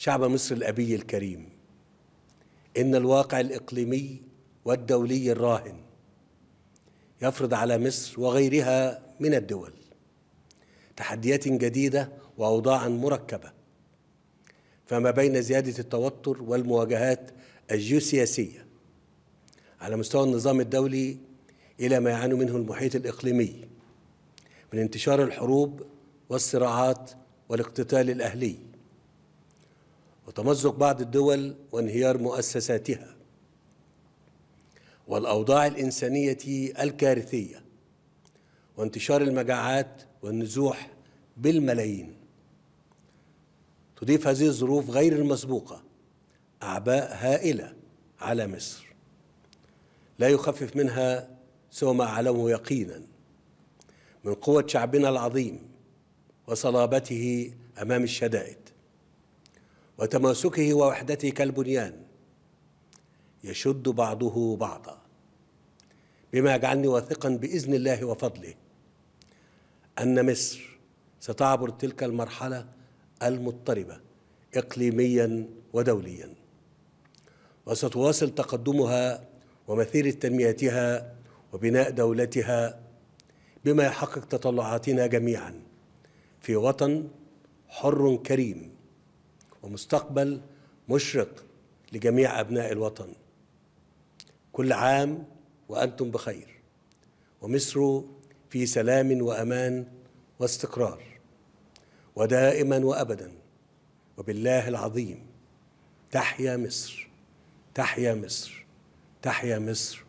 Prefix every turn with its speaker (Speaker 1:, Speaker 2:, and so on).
Speaker 1: شعب مصر الأبي الكريم إن الواقع الإقليمي والدولي الراهن يفرض على مصر وغيرها من الدول تحديات جديدة وأوضاعا مركبة فما بين زيادة التوتر والمواجهات الجيوسياسية على مستوى النظام الدولي إلى ما يعاني منه المحيط الإقليمي من انتشار الحروب والصراعات والاقتتال الأهلي وتمزق بعض الدول وانهيار مؤسساتها والاوضاع الانسانيه الكارثيه وانتشار المجاعات والنزوح بالملايين تضيف هذه الظروف غير المسبوقه اعباء هائله على مصر لا يخفف منها سوى ما اعلمه يقينا من قوه شعبنا العظيم وصلابته امام الشدائد وتماسكه ووحدته كالبنيان يشد بعضه بعضا بما يجعلني واثقا باذن الله وفضله ان مصر ستعبر تلك المرحله المضطربه اقليميا ودوليا وستواصل تقدمها ومسيره تنميتها وبناء دولتها بما يحقق تطلعاتنا جميعا في وطن حر كريم ومستقبل مشرق لجميع أبناء الوطن كل عام وأنتم بخير ومصر في سلام وأمان واستقرار ودائما وأبدا وبالله العظيم تحيا مصر تحيا مصر تحيا مصر